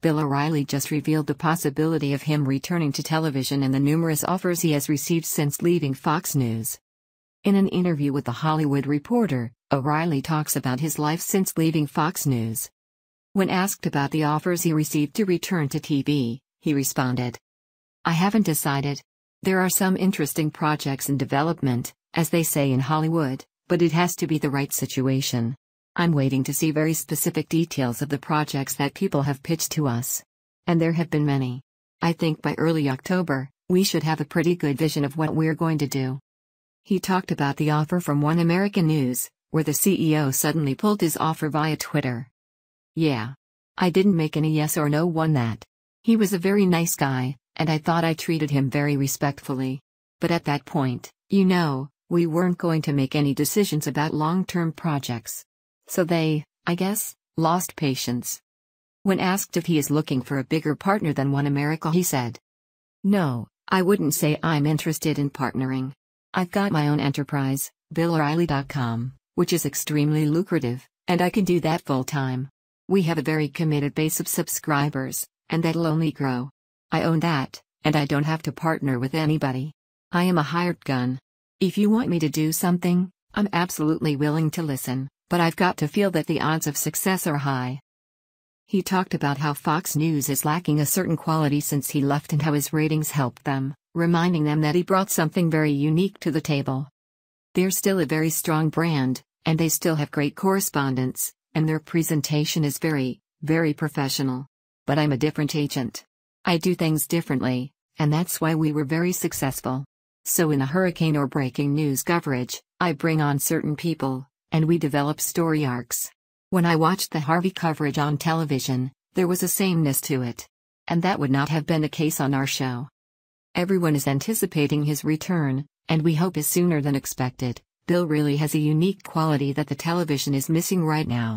Bill O'Reilly just revealed the possibility of him returning to television and the numerous offers he has received since leaving Fox News. In an interview with The Hollywood Reporter, O'Reilly talks about his life since leaving Fox News. When asked about the offers he received to return to TV, he responded, I haven't decided. There are some interesting projects in development, as they say in Hollywood, but it has to be the right situation. I'm waiting to see very specific details of the projects that people have pitched to us. And there have been many. I think by early October, we should have a pretty good vision of what we're going to do. He talked about the offer from One American News, where the CEO suddenly pulled his offer via Twitter. Yeah. I didn't make any yes or no one that. He was a very nice guy, and I thought I treated him very respectfully. But at that point, you know, we weren't going to make any decisions about long term projects. So they, I guess, lost patience. When asked if he is looking for a bigger partner than One America he said. No, I wouldn't say I'm interested in partnering. I've got my own enterprise, BillO'Reilly.com, which is extremely lucrative, and I can do that full time. We have a very committed base of subscribers, and that'll only grow. I own that, and I don't have to partner with anybody. I am a hired gun. If you want me to do something, I'm absolutely willing to listen but I've got to feel that the odds of success are high. He talked about how Fox News is lacking a certain quality since he left and how his ratings helped them, reminding them that he brought something very unique to the table. They're still a very strong brand, and they still have great correspondence, and their presentation is very, very professional. But I'm a different agent. I do things differently, and that's why we were very successful. So in a hurricane or breaking news coverage, I bring on certain people, and we develop story arcs. When I watched the Harvey coverage on television, there was a sameness to it. And that would not have been the case on our show. Everyone is anticipating his return, and we hope is sooner than expected. Bill really has a unique quality that the television is missing right now.